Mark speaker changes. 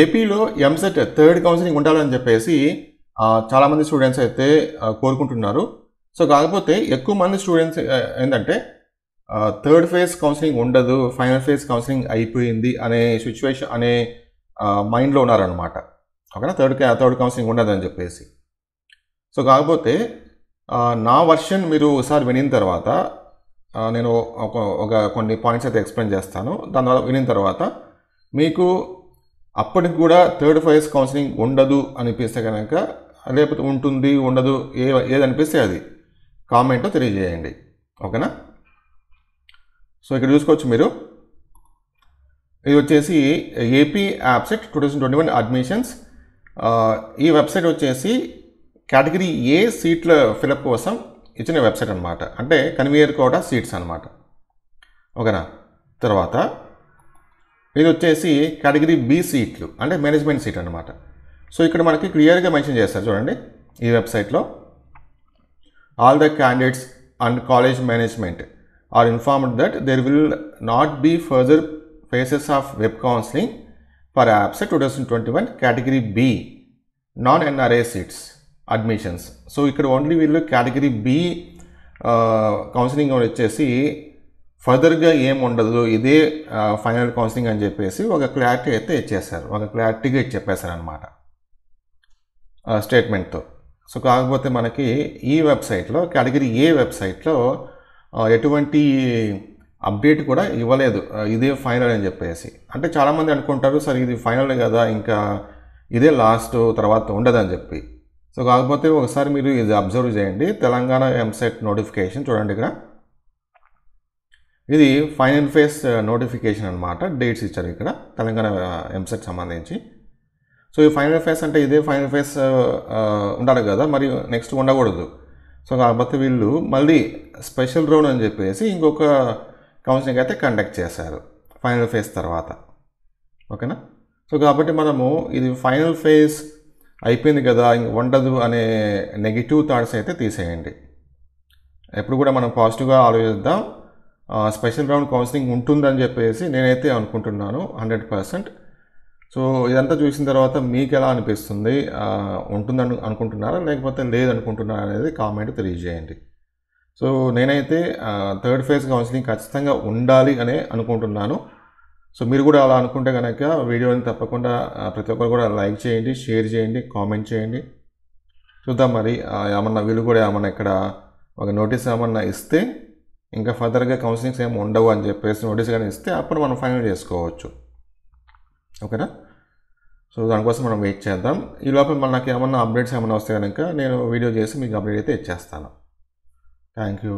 Speaker 1: ఏపీలో EAMCET third counselling ఉండాలని చెప్పేసి చాలామంది స్టూడెంట్స్ అయితే కోరుకుంటున్నారు సో కాకపోతే ఎక్కువ మంది స్టూడెంట్స్ ఏంటంటే థర్డ్ ఫేజ్ కౌన్సిలింగ్ ఉండదు ఫైనల్ ఫేజ్ కౌన్సిలింగ్ అయిపోయింది అనే సిచ్యువేషన్ అనే మైండ్లో ఉన్నారనమాట ఓకేనా థర్డ్ థర్డ్ కౌన్సిలింగ్ ఉండదని చెప్పేసి సో కాకపోతే నా వర్షన్ మీరు ఒకసారి వినిన తర్వాత నేను ఒక కొన్ని పాయింట్స్ అయితే ఎక్స్ప్లెయిన్ చేస్తాను దాని తర్వాత వినిన తర్వాత మీకు అప్పటికి కూడా థర్డ్ ఫైజ్ కౌన్సిలింగ్ ఉండదు అనిపిస్తే కనుక లేకపోతే ఉంటుంది ఉండదు ఏ ఏదనిపిస్తే అది కామెంట్లో తెలియజేయండి ఓకేనా సో ఇక్కడ చూసుకోవచ్చు మీరు ఇది వచ్చేసి AP EAPCET two thousand twenty one admissions ఈ వెబ్సైట్ వచ్చేసి కేటగిరీ ఏ సీట్ల ఫిలప్ కోసం ఇచ్చిన వెబ్సైట్ అనమాట అంటే కన్వేయర్ కోట సీట్స్ అనమాట ఓకేనా తర్వాత ఇది వచ్చేసి కేటగిరీ బి సీట్లు అంటే మేనేజ్మెంట్ సీట్ అనమాట సో ఇక్కడ మనకి క్లియర్గా మెన్షన్ చేస్తారు చూడండి ఈ వెబ్సైట్లో all the candidates and college management are informed that there will not be further phases of web counselling for EAPCET two thousand twenty one category B non NRI seats admissions so ఇక్కడ only వీళ్ళు category B counselling వచ్చేసి ఫర్దర్గా ఏం ఉండదు ఇదే final counselling అని చెప్పేసి ఒక క్లారిటీ అయితే ఇచ్చేసారు ఒక క్లారిటీగా చెప్పేశారు అనమాట స్టేట్మెంట్తో సో కాకపోతే మనకి ఈ వెబ్సైట్లో కేటగిరీ ఏ వెబ్సైట్లో ఎటువంటి అప్డేట్ కూడా ఇవ్వలేదు ఇదే ఫైనల్ అని చెప్పేసి అంటే చాలామంది అనుకుంటారు సరే ఇది ఫైనల్ కదా ఇంకా ఇదే లాస్ట్ తర్వాత ఉండదని చెప్పి సో కాకపోతే ఒకసారి మీరు ఇది అబ్జర్వ్ చేయండి తెలంగాణ ఎంసెట్ నోటిఫికేషన్ చూడండి ఇక్కడ ఇది ఫైనల్ ఫేస్ నోటిఫికేషన్ అనమాట డేట్స్ ఇచ్చారు ఇక్కడ తెలంగాణ ఎంసెట్ uh, సంబంధించి సో ఈ ఫైనల్ ఫేస్ అంటే ఇదే ఫైనల్ ఫేస్ uh, uh, ఉండాలి కదా మరి నెక్స్ట్ ఉండకూడదు సో కాకపోతే వీళ్ళు మళ్ళీ స్పెషల్ రౌండ్ అని చెప్పేసి ఇంకొక కౌన్సిలింగ్ అయితే కండక్ట్ చేశారు ఫైనల్ ఫేజ్ తర్వాత ఓకేనా సో కాబట్టి మనము ఇది ఫైనల్ ఫేజ్ అయిపోయింది కదా ఇంక ఉండదు అనే నెగిటివ్ థాట్స్ అయితే తీసేయండి ఎప్పుడు కూడా మనం పాజిటివ్గా ఆలోచిద్దాం స్పెషల్ రౌండ్ కౌన్సిలింగ్ ఉంటుందని చెప్పేసి నేనైతే అనుకుంటున్నాను హండ్రెడ్ పర్సెంట్ సో ఇదంతా చూసిన తర్వాత మీకు ఎలా అనిపిస్తుంది ఉంటుందని అనుకుంటున్నారా లేకపోతే లేదనుకుంటున్నారా అనేది కామెంట్ తెలియజేయండి సో నేనైతే థర్డ్ ఫేజ్ కౌన్సిలింగ్ ఖచ్చితంగా ఉండాలి అనే అనుకుంటున్నాను సో మీరు కూడా అలా అనుకుంటే కనుక వీడియోని తప్పకుండా ప్రతి ఒక్కరు కూడా లైక్ చేయండి షేర్ చేయండి కామెంట్ చేయండి చూద్దాం మరి ఏమన్నా వీళ్ళు కూడా ఏమన్నా ఇక్కడ ఒక నోటీస్ ఏమన్నా ఇస్తే ఇంకా ఫర్దర్గా కౌన్సిలింగ్స్ ఏమి ఉండవు అని చెప్పేసి నోటీస్ కానీ ఇస్తే అప్పుడు మనం ఫైనల్ చేసుకోవచ్చు ఓకేనా సో దానికోసం మనం వెయిట్ చేద్దాం ఈ లోపల మన నాకు ఏమన్నా అప్డేట్స్ ఏమైనా వస్తే కనుక నేను వీడియో చేసి మీకు అప్డేట్ అయితే ఇచ్చేస్తాను థ్యాంక్ యూ